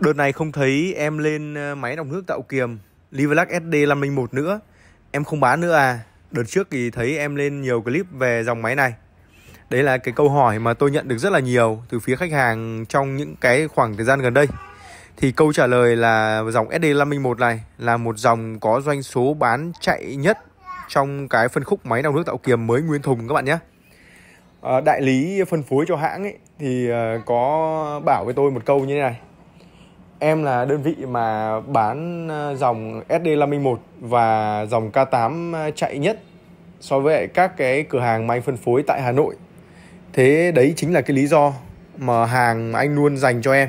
Đợt này không thấy em lên ờ, máy đọc nước tạo kiềm Livelac SD501 nữa Em không bán nữa à Đợt trước thì thấy em lên nhiều clip về dòng máy này Đấy là cái câu hỏi mà tôi nhận được rất là nhiều từ phía khách hàng trong những cái khoảng thời gian gần đây Thì câu trả lời là dòng SD501 này là một dòng có doanh số bán chạy nhất trong cái phân khúc máy đọc nước tạo kiềm mới nguyên thùng các bạn nhé ờ, Đại lý phân phối cho hãng ấy thì ờ, có bảo với tôi một câu như thế này Em là đơn vị mà bán ờ, dòng SD501 và dòng K8 ờ, chạy nhất so với các cái cửa hàng mà anh phân phối tại Hà Nội. Thế đấy chính là cái lý do mà hàng anh luôn dành cho em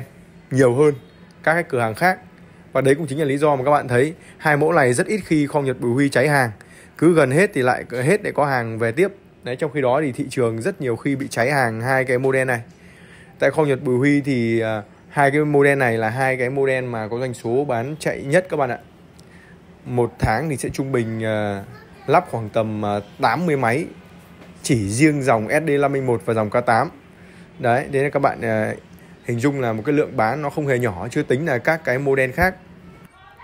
nhiều hơn các cái cửa hàng khác. Và đấy cũng chính là lý do mà các bạn thấy hai mẫu này rất ít khi Kho Nhật Bùi Huy cháy hàng. Cứ gần hết thì lại hết để có hàng về tiếp. Đấy trong khi đó thì thị trường rất nhiều khi bị cháy hàng hai cái model này. Tại Kho Nhật Bùi Huy thì uh, hai cái model này là hai cái model mà có doanh số bán chạy nhất các bạn ạ một tháng thì sẽ trung bình uh, lắp khoảng tầm uh, ờ, 80 máy chỉ riêng dòng SD501 và dòng K8 đấy thế nên các bạn uh, hình dung là một cái lượng bán nó không hề nhỏ chưa tính là các cái model khác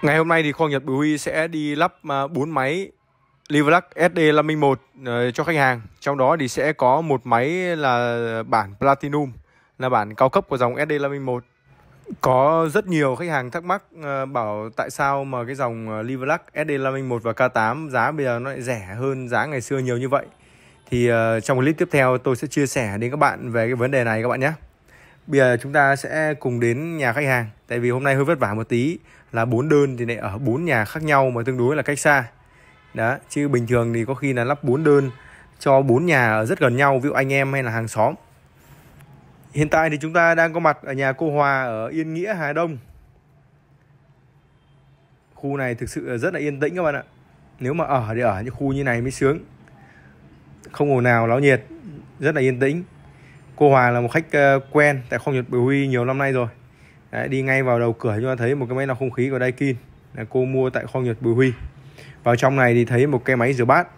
ngày hôm nay thì kho Nhật Bùi Huy sẽ đi lắp uh, máy Liverlac SD501 uh, cho khách hàng trong đó thì sẽ có một máy là bản Platinum là bản cao cấp của dòng SD501 có rất nhiều khách hàng thắc mắc ờ, bảo tại sao mà cái dòng ờ, Livelac SD501 và K8 giá bây giờ nó lại rẻ hơn giá ngày xưa nhiều như vậy. Thì ờ, trong clip tiếp theo tôi sẽ chia sẻ đến các bạn về cái vấn đề này các bạn nhé. Bây giờ chúng ta sẽ cùng đến nhà khách hàng Tại vì hôm nay hơi vất vả một tí Là bốn đơn thì lại ở bốn nhà khác nhau mà tương đối là cách xa Đó, chứ bình thường thì có khi là lắp bốn đơn cho bốn nhà ở rất gần nhau Ví dụ anh em hay là hàng xóm Hiện tại thì chúng ta đang có mặt ở nhà cô Hòa ở Yên Nghĩa, Hà Đông. Khu này thực sự rất là yên tĩnh các bạn ạ. Nếu mà ở thì ở những khu như này mới sướng. Không ồn nào láo nhiệt, rất là yên tĩnh. Cô Hòa là một khách ờ, quen tại Kho Nhật Bửu Huy nhiều năm nay rồi. Đấy, đi ngay vào đầu cửa chúng ta thấy một cái máy lọc không khí của Daikin là cô mua tại Kho Nhật Bửu Huy. Vào trong này thì thấy một cái máy rửa bát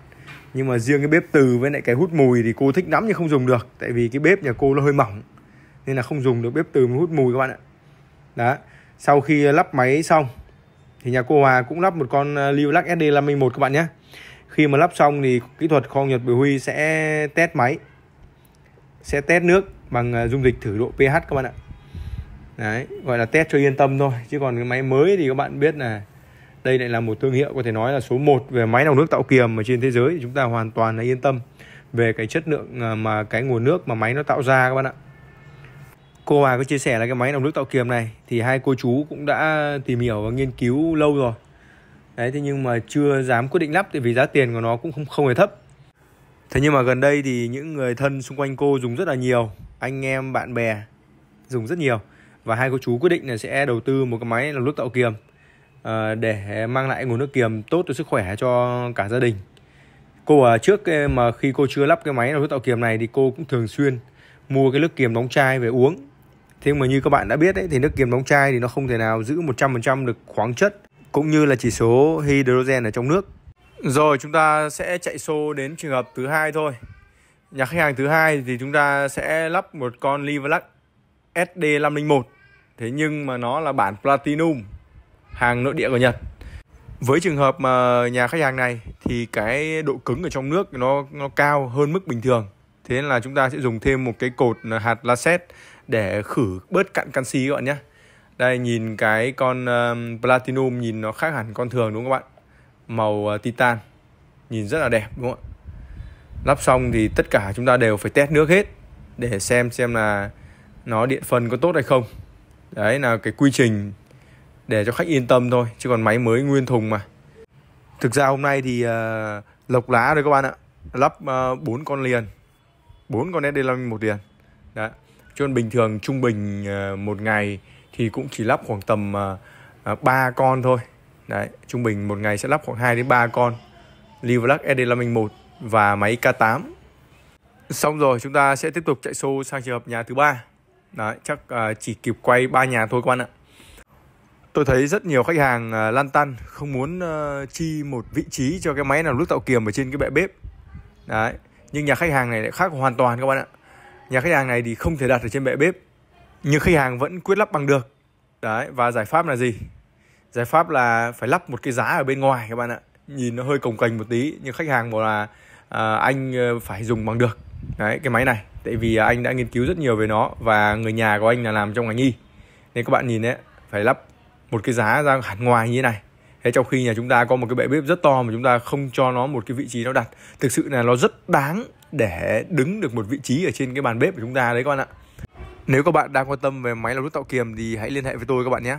nhưng mà riêng cái bếp từ với lại cái hút mùi thì cô thích lắm nhưng không dùng được tại vì cái bếp nhà cô nó hơi mỏng nên là không dùng được bếp từ hút mùi các bạn ạ đó sau khi lắp máy xong thì nhà cô Hòa cũng lắp một con ờ, lắc SD501 các bạn nhé khi mà lắp xong thì kỹ thuật kho Nhật Bùi Huy sẽ test máy sẽ test nước bằng ờ, dung dịch thử độ pH các bạn ạ Đấy, gọi là test cho yên tâm thôi chứ còn cái máy mới thì các bạn biết là đây lại là một thương hiệu có thể nói là số 1 về máy lọc nước tạo kiềm mà trên thế giới thì chúng ta hoàn toàn là yên tâm về cái chất lượng ờ, mà cái nguồn nước mà máy nó tạo ra các bạn ạ cô mà có chia sẻ là cái máy lọc nước tạo kiềm này thì hai cô chú cũng đã tìm hiểu và nghiên cứu lâu rồi đấy thế nhưng mà chưa dám quyết định lắp tại vì giá tiền của nó cũng không không hề thấp thế nhưng mà gần đây thì những người thân xung quanh cô dùng rất là nhiều anh em bạn bè dùng rất nhiều và hai cô chú quyết định là sẽ đầu tư một cái máy lọc nước tạo kiềm ờ, để mang lại nguồn nước kiềm tốt cho sức khỏe cho cả gia đình cô ở trước ờ, mà khi cô chưa lắp cái máy lọc nước tạo kiềm này thì cô cũng thường xuyên mua cái nước kiềm đóng chai về uống thế mà như các bạn đã biết ấy, thì nước kiềm đóng chai thì nó không thể nào giữ 100% được khoáng chất cũng như là chỉ số hydrogen ở trong nước rồi chúng ta sẽ chạy xô đến trường hợp thứ hai thôi nhà khách hàng thứ hai thì chúng ta sẽ lắp một con Livelac SD501 thế nhưng mà nó là bản Platinum hàng nội địa của Nhật với trường hợp mà nhà khách hàng này thì cái độ cứng ở trong nước nó nó cao hơn mức bình thường thế nên là chúng ta sẽ dùng thêm một cái cột hạt laset để khử bớt cặn canxi các bạn nhé đây nhìn cái con um, platinum nhìn nó khác hẳn con thường đúng không các bạn màu uh, titan nhìn rất là đẹp đúng không ạ lắp xong thì tất cả chúng ta đều phải test nước hết để xem xem là nó điện phân có tốt hay không đấy là cái quy trình để cho khách yên tâm thôi chứ còn máy mới nguyên thùng mà thực ra hôm nay thì uh, lộc lá rồi các bạn ạ lắp uh, con liền bốn con SD51 liền đấy cho nên bình thường trung bình ờ, một ngày thì cũng chỉ lắp khoảng tầm 3 ờ, ờ, con thôi đấy trung bình một ngày sẽ lắp khoảng 2 đến 3 con Livelac ED501 và máy K8 xong rồi chúng ta sẽ tiếp tục chạy show sang trường hợp nhà thứ ba đấy chắc chỉ kịp quay ba nhà thôi các bạn ạ tôi thấy rất nhiều khách hàng lan tăn không muốn chi một vị trí cho cái máy nào lúc tạo kiềm ở trên cái bệ bếp đấy nhưng nhà khách hàng này lại khác hoàn toàn các bạn ạ nhà khách hàng này thì không thể đặt ở trên bệ bếp nhưng khách hàng vẫn quyết lắp bằng được đấy và giải pháp là gì giải pháp là phải lắp một cái giá ở bên ngoài các bạn ạ nhìn nó hơi cồng cành một tí nhưng khách hàng bảo là à, anh ờ, phải dùng bằng được đấy cái máy này tại vì anh đã nghiên cứu rất nhiều về nó và người nhà của anh là làm trong ngành y nên các bạn nhìn đấy phải lắp một cái giá ra hẳn ngoài như thế này thế trong khi nhà chúng ta có một cái bệ bếp rất to mà chúng ta không cho nó một cái vị trí nó đặt thực sự là nó rất đáng để đứng được một vị trí ở trên cái bàn bếp của chúng ta đấy các bạn ạ nếu các bạn đang quan tâm về máy làm đốt tạo kiềm thì hãy liên hệ với tôi các bạn nhé